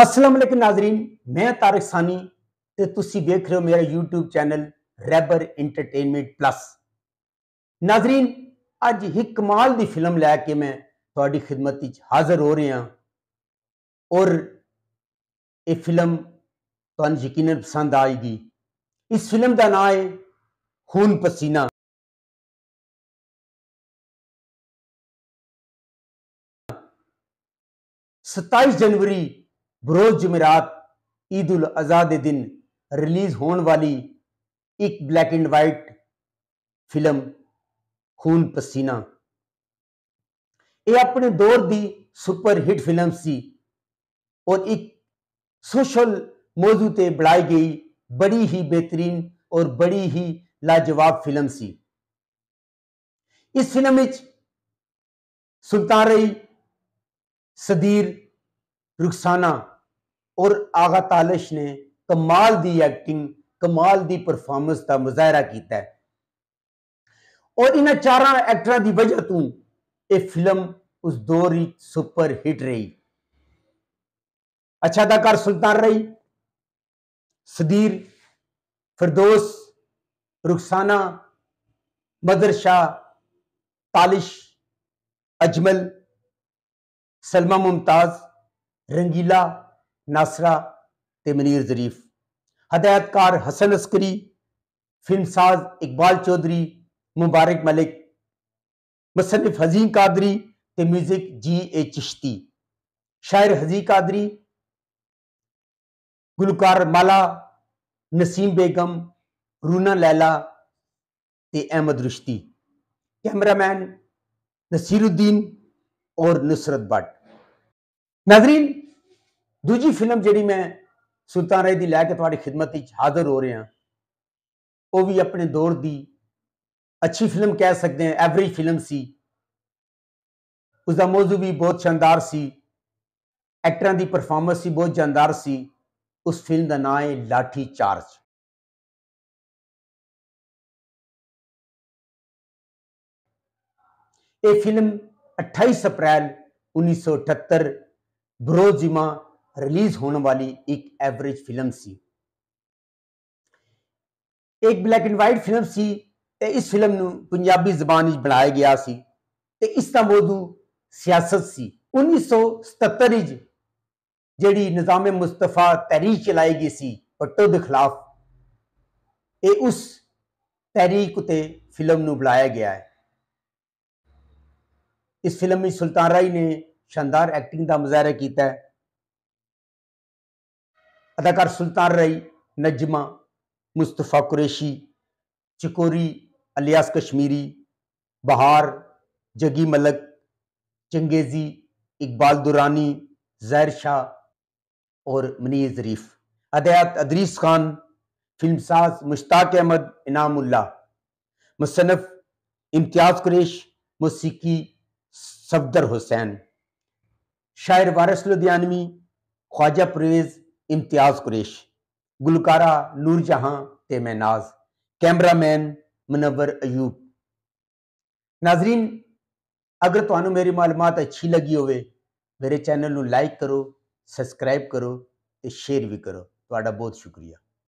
असलम नाजरीन मैं तारक सानी तो तुम देख रहे हो मेरा यूट्यूब चैनल रैबर इंटरटेनमेंट प्लस नाजरीन अज ही कमाल की फिल्म लैके मैं थोड़ी खिदमत हाजिर हो रहा और ये फिल्म तुम यकीन पसंद आएगी इस फिल्म का ना है खून पसीना सताईस जनवरी बरोज जमेरात ईद उल अज़ा के दिन रिलीज़ होने वाली एक ब्लैक एंड वाइट फिल्म खून पसीना यह अपने दौर की सुपर हिट फिल्म सी और एक सोशल मौजू से बनाई गई बड़ी ही बेहतरीन और बड़ी ही लाजवाब फिल्म सी इस फिल्म सुल्तान रई सदीर रुखसाना और आगा तालिश ने कमाल दी एक्टिंग कमाल दी परफॉर्मेंस का मुजाहरा किया और इन चार एक्टर की वजह तू यह फिल्म उस दौर सुपर हिट रही अच्छा अदाकार सुल्तान रही सदीर फिरदोस रुखसाना मदर शाह तालिश अजमल सलमा मुमताज रंगीला ਨਾਸਰਾ मनीर जरीफ हदायतकार हसन अस्करी ਅਸਕਰੀ साज इकबाल चौधरी मुबारक मलिक मुसनफ हजी कादरी ते म्यूजिक जी ए चिश्ती शायर हजी कादरी गुलकार माला नसीम बेगम रूना लैला ते अहमद रुश्ती कैमरामैन नसीरुद्दीन और नुसरत भट्ट नाजरीन दूजी फिल्म जी मैं सुल्तान राय की लैके थोड़ी खिदमत हाजिर हो रहा वो भी अपने दौर की अच्छी फिल्म कह सकते हैं एवरेज फिल्म सी उसका मौजू भी बहुत शानदार सी एक्टर की परफॉर्मेंस भी बहुत जानदार सी उस फिल्म का ना है लाठी चार्ज ये फिल्म अट्ठाईस अप्रैल उन्नीस सौ अठत् बरोजिमा रिलीज होने वाली एक एवरेज फिल्म सी एक ब्लैक एंड वाइट फिल्म सी ते इस फिल्म नु पंजाबी जबान बनाया गया सी ते इस मौजू सियासत सी 1977 सौ जी निजाम मुस्तफा तहरीक चलाई गई सी पट्टो के खिलाफ ये उस तहरीक उ फिल्म को बुलाया गया है इस फिल्म में सुल्तान राय ने शानदार एक्टिंग का मुजाहरा किया अदाकार सुल्तान रई नजमा मुस्तफ़ा कुरैशी चिकोरी अलियास कश्मीरी बहार जगी मलक चंगेज़ी इकबाल दुरानी जैर शाह और मनी ज़रीफ अदयात अदरीस खान फिल्मसाज मुश्ताक अहमद इनामुल्ला मुसनफ़ इम्तियाज़ कुरेश मौसीकी सफदर हुसैन शायर वारस लुधियानवी ख्वाजा परवेज़ इम्तियाज़ कुरेश गुलकारा नूरजहां तेम नाज कैमरा मैन मुनवर अयूब नाजरीन अगर थानू मेरी मालूम अच्छी लगी हो मेरे चैनल में लाइक करो सबसक्राइब करो तो शेयर भी करो तो बहुत शुक्रिया